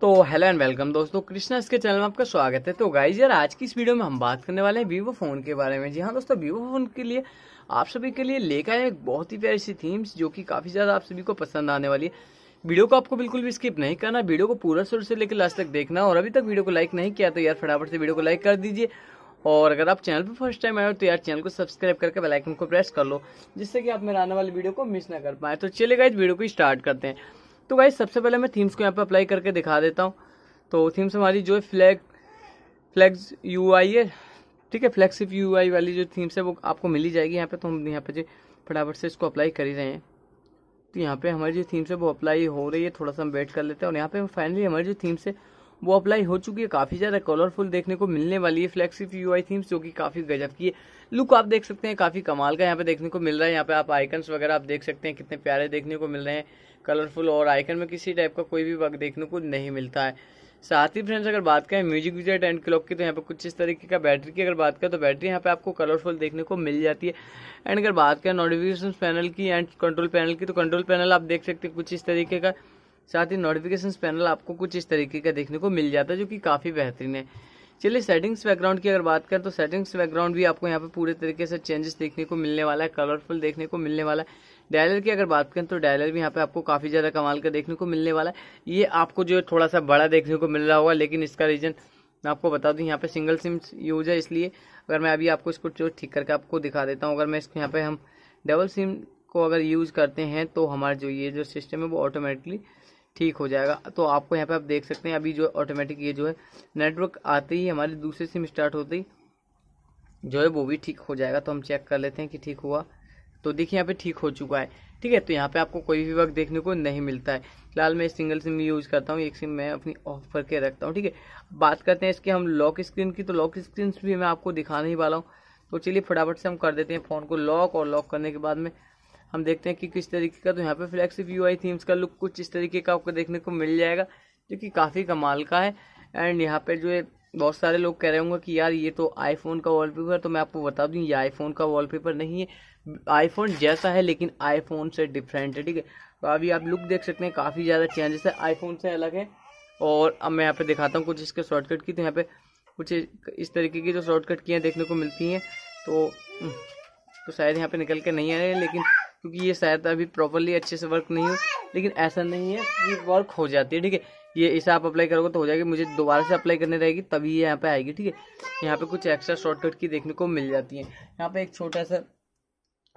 तो hello and welcome दोस्तों कृष्णा इसके चैनल में आपका स्वागत है तो गाइज यार आज की इस वीडियो में हम बात करने वाले हैं वीवो फ़ोन के बारे में जी हाँ दोस्तों वीवो फ़ोन के लिए आप सभी के लिए लेकर आए एक बहुत ही प्यारी सी थीम्स जो कि काफ़ी ज़्यादा आप सभी को पसंद आने वाली है वीडियो को आपको बिल्कुल भी स्किप नहीं करना वीडियो को पूरा शुरू से लेकर लास्ट तक देखना और अभी तक वीडियो को लाइक नहीं किया तो यार फटाफट से वीडियो को लाइक कर दीजिए और अगर आप चैनल पर फर्स्ट टाइम आए हो तो यार चैनल को सब्सक्राइब करके बेल आइकन को प्रेस कर लो जिससे कि आप मेरा आने वाली वीडियो को मिस ना कर पाए तो चलेगा इस वीडियो को स्टार्ट करते हैं तो गाइज सबसे पहले मैं थीम्स को यहाँ पर अप्लाई करके दिखा देता हूँ तो थीम्स हमारी जो है फ्लैग फ्लैग्स यू है ठीक है फ्लैगशिप यू वाली जो थीम्स है वो आपको मिली जाएगी यहाँ पे तो हम यहाँ पे जो फटाफट से इसको अप्लाई कर ही रहे हैं तो यहाँ पे हमारी जो थीम्स है वो अप्लाई हो रही है थोड़ा सा हम वेट कर लेते हैं और यहाँ पे फाइनली हमारी जो थीम्स है वो अप्लाई हो चुकी है काफी ज्यादा कलरफुल देखने को मिलने वाली है यू आई थीम्स जो कि काफी गजब की है लुक आप देख सकते हैं काफी कमाल का यहाँ पे देखने को मिल रहा है यहाँ पे आप आइकन्स वगैरह आप देख सकते हैं कितने प्यारे देखने को मिल रहे हैं कलरफुल और आइकन में किसी टाइप का कोई भी वर्क देखने को नहीं मिलता है साथ ही फ्रेंड्स अगर बात करें म्यूजिक विजेट एंड क्लॉक की तो यहाँ पे कुछ इस तरीके का बैटरी की अगर बात करें तो बैटरी यहाँ पे आपको कलरफुल देखने को मिल जाती है एंड अगर बात करें नोटिफिकेशन पैनल की एंड कंट्रोल पैनल की तो कंट्रोल पैनल आप देख सकते हैं कुछ इस तरीके का साथ ही नोटिफिकेशन पैनल आपको कुछ इस तरीके का देखने को मिल जाता है जो कि काफ़ी बेहतरीन है चलिए सेटिंग्स बैकग्राउंड की अगर बात करें तो सेटिंग्स बैकग्राउंड भी आपको यहाँ पे पूरे तरीके से चेंजेस देखने को मिलने वाला है कलरफुल देखने को मिलने वाला है डायलर की अगर बात करें तो डायलर भी यहाँ पे आपको काफ़ी ज़्यादा कमाल का देखने को मिलने वाला है ये आपको जो है थोड़ा सा बड़ा देखने को मिल रहा होगा लेकिन इसका रीज़न मैं आपको बता दूं यहाँ पे सिंगल सिम यूज है इसलिए अगर मैं अभी आपको इसको जो ठीक करके आपको दिखा देता हूँ अगर मैं इसको यहाँ पे हम डबल सिम को अगर यूज़ करते हैं तो हमारा जो ये जो सिस्टम है वो ऑटोमेटिकली ठीक हो जाएगा तो आपको यहाँ पे आप देख सकते हैं अभी जो ऑटोमेटिक ये जो है नेटवर्क आते ही हमारे दूसरे सिम स्टार्ट होते ही जो है वो भी ठीक हो जाएगा तो हम चेक कर लेते हैं कि ठीक हुआ तो देखिए यहाँ पे ठीक हो चुका है ठीक है तो यहाँ पे आपको कोई भी वर्क देखने को नहीं मिलता है फिलहाल मैं सिंगल सिम यूज़ करता हूँ एक सिम मैं अपनी ऑफ करके रखता हूँ ठीक है बात करते हैं इसके हम लॉक स्क्रीन की तो लॉक स्क्रीन भी मैं आपको दिखाने ही वाला हूँ तो चलिए फटाफट से हम कर देते हैं फ़ोन को लॉक और लॉक करने के बाद में हम देखते हैं कि किस तरीके का तो यहाँ पे फ्लैक्सी व्यू आई थीम्स का लुक कुछ इस तरीके का आपको देखने को मिल जाएगा जो कि काफ़ी कमाल का है एंड यहाँ पर जो है बहुत सारे लोग कह रहे होंगे कि यार ये तो आईफोन का वॉलपेपर तो मैं आपको बता दूँ ये आईफोन का वॉलपेपर नहीं है आईफोन जैसा है लेकिन आईफोन से डिफरेंट है ठीक है तो अभी आप लुक देख सकते हैं काफ़ी ज़्यादा चेंजेस है आईफोन से अलग है और अब मैं यहाँ पर दिखाता हूँ कुछ इसके शॉर्टकट की तो यहाँ पर कुछ इस तरीके की जो शॉर्टकट की देखने को मिलती हैं तो तो शायद यहाँ पे निकल के नहीं आ रहे लेकिन क्योंकि ये शायद अभी प्रॉपरली अच्छे से वर्क नहीं हो लेकिन ऐसा नहीं है कि वर्क हो जाती है ठीक है ये इसे आप अप्लाई करोगे तो हो जाएगी मुझे दोबारा से अप्लाई करने रहेगी तभी ये यहाँ पे आएगी ठीक है यहाँ पे कुछ एक्स्ट्रा शॉर्टकट की देखने को मिल जाती है यहाँ पे एक छोटा सा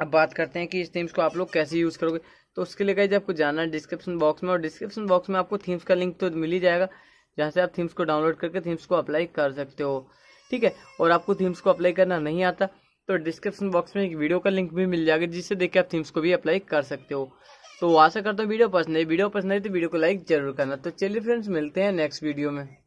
अब बात करते हैं कि इस थीम्स को आप लोग कैसे यूज़ करोगे तो उसके लिए कहीं आपको जाना है डिस्क्रिप्शन बॉक्स में और डिस्क्रिप्शन बॉक्स में आपको थीम्स का लिंक तो मिल ही जाएगा जहाँ से आप थीम्स को डाउनलोड करके थीम्स को अप्लाई कर सकते हो ठीक है और आपको थीम्स को अप्लाई करना नहीं आता तो डिस्क्रिप्शन बॉक्स में एक वीडियो का लिंक भी मिल जाएगा जिससे देख के आप थीम्स को भी अप्लाई कर सकते हो तो आशा करता हूँ वीडियो पसंद है वीडियो पसंद है तो वीडियो को लाइक जरूर करना तो चलिए फ्रेंड्स मिलते हैं नेक्स्ट वीडियो में